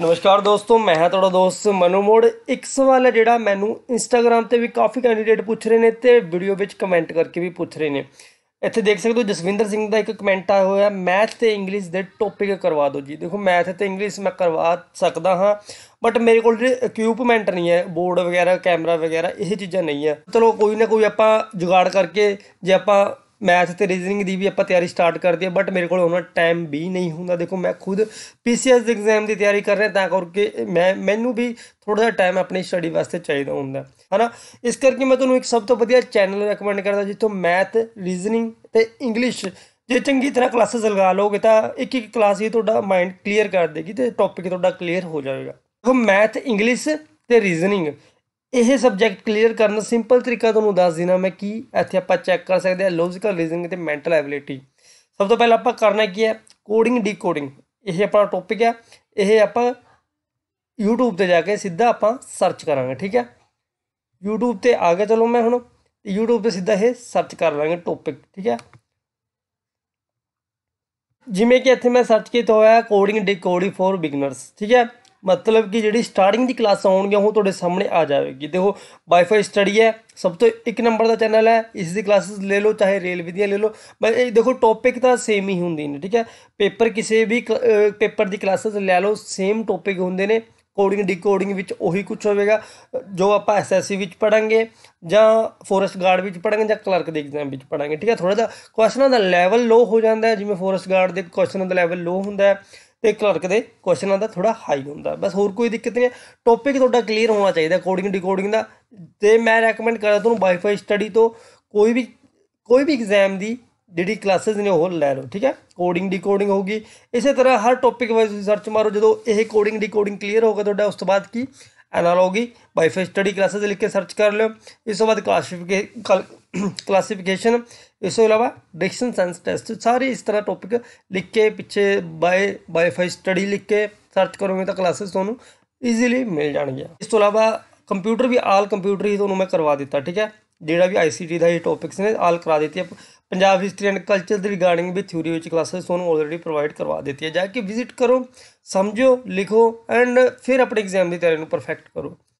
ਨਮਸਕਾਰ ਦੋਸਤੋ ਮੈਂ ਹਾਂ ਤੁਹਾਡਾ ਦੋਸਤ ਮਨੂ ਮੋੜ ਇੱਕ ਸਵਾਲ ਹੈ ਜਿਹੜਾ ਮੈਨੂੰ ਇੰਸਟਾਗ੍ਰam ਤੇ ਵੀ ਕਾਫੀ ਕੈਂਡੀਡੇਟ ਪੁੱਛ ਰਹੇ ਨੇ ਤੇ ਵੀਡੀਓ ਵਿੱਚ ਕਮੈਂਟ ਕਰਕੇ ਵੀ ਪੁੱਛ ਰਹੇ ਨੇ ਇੱਥੇ ਦੇਖ ਸਕਦੇ ਹੋ ਜਸਵਿੰਦਰ ਸਿੰਘ ਦਾ ਇੱਕ ਕਮੈਂਟ ਆਇਆ ਹੋਇਆ ਮੈਥ ਤੇ ਇੰਗਲਿਸ਼ ਦੇ ਟੌਪਿਕ ਕਰਵਾ ਦਿਓ ਜੀ ਦੇਖੋ ਮੈਥ ਤੇ ਇੰਗਲਿਸ਼ ਮੈਂ ਕਰਵਾ ਸਕਦਾ ਹਾਂ ਬਟ ਮੇਰੇ ਕੋਲ ਇਕਵਿਪਮੈਂਟ ਨਹੀਂ ਹੈ ਬੋਰਡ ਵਗੈਰਾ ਕੈਮਰਾ ਵਗੈਰਾ ਇਹ ਚੀਜ਼ਾਂ ਨਹੀਂ ਹੈ ਚਲੋ ਕੋਈ ਨਾ ਕੋਈ ਆਪਾਂ ਜੁਗਾੜ ਕਰਕੇ ਜੇ ਆਪਾਂ ਮੈਥ ਤੇ ਰੀਜ਼ਨਿੰਗ ਦੀ ਵੀ ਆਪਾਂ ਤਿਆਰੀ ਸਟਾਰਟ ਕਰਦੇ ਆ ਬਟ ਮੇਰੇ ਕੋਲ ਉਹਨਾਂ ਟਾਈਮ ਵੀ ਨਹੀਂ ਹੁੰਦਾ ਦੇਖੋ ਮੈਂ ਖੁਦ ਪੀਸੀਐਸ ਦੇ ਐਗਜ਼ਾਮ ਦੀ ਤਿਆਰੀ ਕਰ ਰਿਹਾ ਤਾਂ ਕਰਕੇ ਮੈਂ ਮੈਨੂੰ ਵੀ ਥੋੜਾ ਜਿਹਾ ਟਾਈਮ ਆਪਣੀ ਸਟੱਡੀ ਵਾਸਤੇ ਚਾਹੀਦਾ ਹੁੰਦਾ ਹਨਾ ਇਸ ਕਰਕੇ ਮੈਂ ਤੁਹਾਨੂੰ ਇੱਕ ਸਭ ਤੋਂ ਵਧੀਆ ਚੈਨਲ ਰეკਮੈਂਡ ਕਰਦਾ ਜਿੱਥੋਂ ਮੈਥ ਰੀਜ਼ਨਿੰਗ ਤੇ ਇੰਗਲਿਸ਼ ਜੇ ਚੰਗੀ ਤਰ੍ਹਾਂ ਕਲਾਸਸ ਲਗਾ ਲਓਗੇ ਤਾਂ ਇੱਕ ਇੱਕ ਕਲਾਸ ਹੀ ਤੁਹਾਡਾ ਮਾਈਂਡ ਕਲੀਅਰ ਕਰ ਦੇਗੀ ਤੇ ਟੌਪਿਕ ਤੁਹਾਡਾ ਕਲੀਅਰ ਹੋ ਜਾਵੇਗਾ ਦੇਖੋ ਮੈਥ ਇੰਗਲਿਸ਼ ਤੇ ਰੀਜ਼ਨਿੰਗ ਇਹ ਸਬਜੈਕਟ ਕਲੀਅਰ ਕਰਨ ਸਿੰਪਲ ਤਰੀਕਾ ਤੁਹਾਨੂੰ ਦੱਸ ਦਿਨਾ ਮੈਂ ਕੀ ਇੱਥੇ ਆਪਾਂ ਚੈੱਕ ਕਰ ਸਕਦੇ ਆ ਲੌਜੀਕਲ ਰੀਜ਼ਨਿੰਗ ਤੇ ਮੈਂਟਲ ਐਬਿਲਿਟੀ ਸਭ ਤੋਂ ਪਹਿਲਾਂ ਆਪਾਂ ਕਰਨਾ ਕੀ ਹੈ ਕੋਡਿੰਗ ਡੀਕੋਡਿੰਗ ਇਹ ਆਪਣਾ ਟੌਪਿਕ ਹੈ ਇਹ ਆਪਾਂ YouTube ਤੇ ਜਾ ਕੇ ਸਿੱਧਾ ਆਪਾਂ ਸਰਚ ਕਰਾਂਗੇ ਠੀਕ ਹੈ YouTube ਤੇ ਆ ਗਿਆ ਚਲੋ ਮੈਂ ਹੁਣ YouTube ਤੇ ਸਿੱਧਾ ਇਹ ਸਰਚ ਕਰ ਲਾਂਗੇ ਟੌਪਿਕ ਠੀਕ ਹੈ ਜਿਵੇਂ ਕਿ ਇੱਥੇ ਮੈਂ ਸਰਚ ਕੀਤਾ ਹੋਇਆ ਕੋਡਿੰਗ ਡੀਕੋਡਿੰਗ ਫॉर ਬਿਗਨਰਸ ਠੀਕ ਹੈ ਮਤਲਬ ਕਿ ਜਿਹੜੀ ਸਟਾਰਟਿੰਗ ਦੀ ਕਲਾਸਾਂ ਹੋਣਗੀਆਂ ਉਹ ਤੁਹਾਡੇ ਸਾਹਮਣੇ ਆ ਜਾਵੇਗੀ ਦੇਖੋ ਵਾਈਫਾਈ ਸਟੱਡੀ ਹੈ ਸਭ ਤੋਂ ਇੱਕ ਨੰਬਰ ਦਾ ਚੈਨਲ ਹੈ ਇਸ ਦੀ ਕਲਾਸਸ ਲੈ ਲਓ ਚਾਹੇ ਰੇਲਵੇ ਦੀਆਂ ਲੈ ਲਓ ਬਸ ਇਹ ਦੇਖੋ ਟੌਪਿਕ ਤਾਂ ਸੇਮ ਹੀ ਹੁੰਦੇ ਨੇ ਠੀਕ ਹੈ ਪੇਪਰ ਕਿਸੇ ਵੀ ਪੇਪਰ ਦੀ ਕਲਾਸਸ ਲੈ ਲਓ ਸੇਮ ਟੌਪਿਕ ਹੁੰਦੇ ਨੇ ਕੋਡਿੰਗ ਡੀਕੋਡਿੰਗ ਵਿੱਚ ਉਹੀ ਕੁਝ ਹੋਵੇਗਾ ਜੋ ਆਪਾਂ ਐਸਐਸਸੀ ਵਿੱਚ ਪੜਾਂਗੇ ਜਾਂ ਫੋਰੈਸਟ ਗਾਰਡ ਵਿੱਚ ਪੜਾਂਗੇ ਜਾਂ ਕਲਰਕ ਦੇ ਐਗਜ਼ਾਮ ਵਿੱਚ ਪੜਾਂਗੇ ਠੀਕ ਹੈ ਥੋੜਾ ਜਿਹਾ ਕੁਐਸਚਨਾਂ ਦਾ ਲੈਵਲ ਲੋ ਹੋ ਜਾਂਦਾ ਹੈ ਜਿਵੇਂ ਫੋਰੈਸਟ ਗਾਰਡ ਦੇ ਕੁਐਸਚਨਾਂ ਦਾ ਲੈਵਲ ਲੋ ਹੁੰਦਾ ਹੈ ਤੇ ਕਲਰਕ ਦੇ ਕੁਐਸਚਨਾਂ ਦਾ ਥੋੜਾ ਹਾਈ ਹੁੰਦਾ ਬਸ ਹੋਰ ਕੋਈ ਦਿੱਕਤ ਨਹੀਂ ਟੌਪਿਕ ਤੁਹਾਡਾ ਕਲੀਅਰ ਹੋਣਾ ਚਾਹੀਦਾ ਕੋਡਿੰਗ ਡੀਕੋਡਿੰਗ ਦਾ ਤੇ ਮੈਂ ਰეკਮੈਂਡ ਕਰਦਾ ਤੁਹਾਨੂੰ ਵਾਈਫਾਈ ਸਟੱਡੀ ਤੋਂ ਕੋਈ ਵੀ ਕੋਈ ਵੀ ਐਗਜ਼ਾਮ ਦੀ ਜਿਹੜੀ ਕਲਾਸਿਸ ਨੇ ਉਹ ਲੈ ਲਓ ਠੀਕ ਹੈ ਕੋਡਿੰਗ ਡੀਕੋਡਿੰਗ ਹੋਗੀ ਇਸੇ ਤਰ੍ਹਾਂ ਹਰ ਟੌਪਿਕ ਵਾਈਜ਼ ਸਰਚ ਮਾਰੋ ਜਦੋਂ ਇਹ ਕੋਡਿੰਗ ਡੀਕੋਡਿੰਗ ਕਲੀਅਰ ਹੋਗਾ ਤੁਹਾਡਾ ਉਸ ਤੋਂ ਬਾਅਦ ਕੀ ਐਨਾਲੋਗੀ ਬਾਈ ਫਿਰ ਸਟੱਡੀ ਕਲਾਸਸ ਲਿਖ ਕੇ ਸਰਚ ਕਰ ਲਿਓ ਇਸ ਤੋਂ ਬਾਅਦ ਕਲਾਸੀਫਿਕੇਸ਼ਨ ਕਲਾਸੀਫਿਕੇਸ਼ਨ ਇਸ ਤੋਂ ਇਲਾਵਾ ਡਿਕਸ਼ਨ ਸੈਂਸ ਟੈਸਟ ਸਾਰੇ ਇਸ ਤਰ੍ਹਾਂ ਟੌਪਿਕ ਲਿਖ ਕੇ ਪਿੱਛੇ ਬਾਈ ਬਾਈਫਾਈ ਸਟੱਡੀ ਲਿਖ ਕੇ ਸਰਚ ਕਰੋਗੇ ਤਾਂ ਕਲਾਸਸ ਤੁਹਾਨੂੰ ਈਜ਼ੀਲੀ ਮਿਲ ਜਾਣਗੀਆਂ ਇਸ ਤੋਂ ਇਲਾਵਾ ਕੰਪਿਊਟਰ ਵੀ ਆਲ ਕੰਪਿਊਟਰ ਹੀ ਤੁਹਾਨੂੰ ਮੈਂ ਕਰਵਾ ਦਿੱਤਾ ਠੀਕ ਹੈ ਜਿਹੜਾ ਵੀ ਆਈਸੀਟੀ ਦਾ ਇਹ ਟੌਪਿਕਸ ਨੇ ਆਲ ਕਰਾ ਦਿੱਤੀ ਪੰਜਾਬ ਹਿਸਟਰੀ ਐਂਡ ਕਲਚਰ ਦੇ ਰਿਗਾਰਡਿੰਗ ਵੀ ਥਿਊਰੀ ਵਿੱਚ ਕਲਾਸਾਂ ਤੁਹਾਨੂੰ ਆਲਰੇਡੀ ਪ੍ਰੋਵਾਈਡ ਕਰਵਾ ਦਿੱਤੀ ਹੈ ਜਾ ਕੇ ਵਿਜ਼ਿਟ ਕਰੋ ਸਮਝੋ ਲਿਖੋ ਐਂਡ ਫਿਰ ਆਪਣੇ ਐਗਜ਼ਾਮ ਦੀ ਤਿਆਰੀ ਨੂੰ ਪਰਫੈਕਟ ਕਰੋ